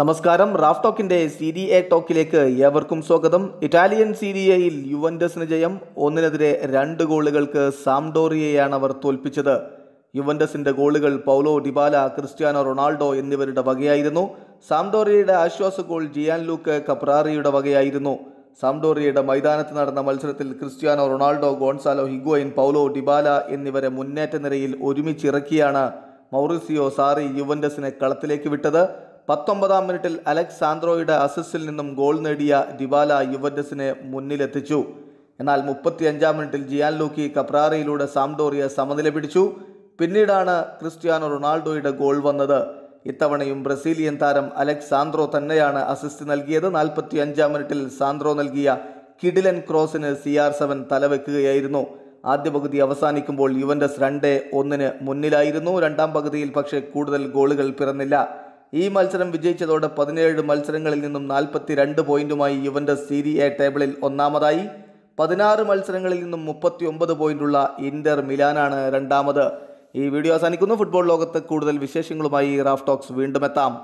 നമസ്കാരം റാഫ് ടോക്കിന്റെ സീരി എ ടോക്കിലേക്ക് ഏവർക്കും സ്വാഗതം ഇറ്റാലിയൻ സീരി എയിൽ യുവൻഡസിന് ജയം ഒന്നിനെതിരെ രണ്ട് ഗോളുകൾക്ക് സാംഡോറിയയാണ് അവർ തോൽപ്പിച്ചത് യുവൻഡസിന്റെ ഗോളുകൾ പൗലോ ഡിബാല ക്രിസ്ത്യാനോ റൊണാൾഡോ എന്നിവരുടെ വകയായിരുന്നു സാംഡോറിയയുടെ ആശ്വാസ ഗോൾ ജിയാൻ ലൂക്ക് കപ്രാറിയുടെ വകയായിരുന്നു സാംഡോറിയയുടെ മൈതാനത്ത് നടന്ന മത്സരത്തിൽ Cristiano Ronaldo Gonzalo Higuain Paulo Dybala എന്നിവരെ മുന്നേറ്റ നിരയിൽ ഒരുമിച്ചിറക്കിയാണ് മൗറിസിയോ സാറി യുവൻഡസിനെ കളത്തിലേക്ക് വിട്ടത് പത്തൊമ്പതാം മിനിറ്റിൽ അലക്സ് സാൻഡ്രോയുടെ അസിസ്റ്റിൽ നിന്നും ഗോൾ നേടിയ ദിബാല യുവന്റസിനെ മുന്നിലെത്തിച്ചു എന്നാൽ മുപ്പത്തിയഞ്ചാം മിനിറ്റിൽ ജിയാൻ ലൂക്കി കപ്രാറയിലൂടെ സാംഡോറിയ സമനില പിടിച്ചു പിന്നീടാണ് ക്രിസ്ത്യാനോ റൊണാൾഡോയുടെ ഗോൾ വന്നത് ഇത്തവണയും ബ്രസീലിയൻ താരം അലക്സ് തന്നെയാണ് അസിസ്റ്റ് നൽകിയത് നാൽപ്പത്തി അഞ്ചാം മിനിറ്റിൽ സാൻഡ്രോ നൽകിയ കിഡിലൻ ക്രോസിന് സി ആർ സെവൻ തലവെക്കുകയായിരുന്നു ആദ്യ പകുതി അവസാനിക്കുമ്പോൾ യുവൻഡസ് രണ്ട് ഒന്നിന് മുന്നിലായിരുന്നു രണ്ടാം പകുതിയിൽ പക്ഷേ കൂടുതൽ ഗോളുകൾ പിറന്നില്ല ഈ മത്സരം വിജയിച്ചതോടെ പതിനേഴ് മത്സരങ്ങളിൽ നിന്നും നാൽപ്പത്തി രണ്ട് പോയിന്റുമായി യുവൻ്റസ് സീരി എ ടേബിളിൽ ഒന്നാമതായി പതിനാറ് മത്സരങ്ങളിൽ നിന്നും മുപ്പത്തി ഒമ്പത് പോയിന്റുള്ള ഇന്റർ മിലാനാണ് രണ്ടാമത് ഈ വീഡിയോ അവസാനിക്കുന്നു ഫുട്ബോൾ ലോകത്ത് കൂടുതൽ വിശേഷങ്ങളുമായി റാഫ്ടോക്സ് ടോക്സ് വീണ്ടും എത്താം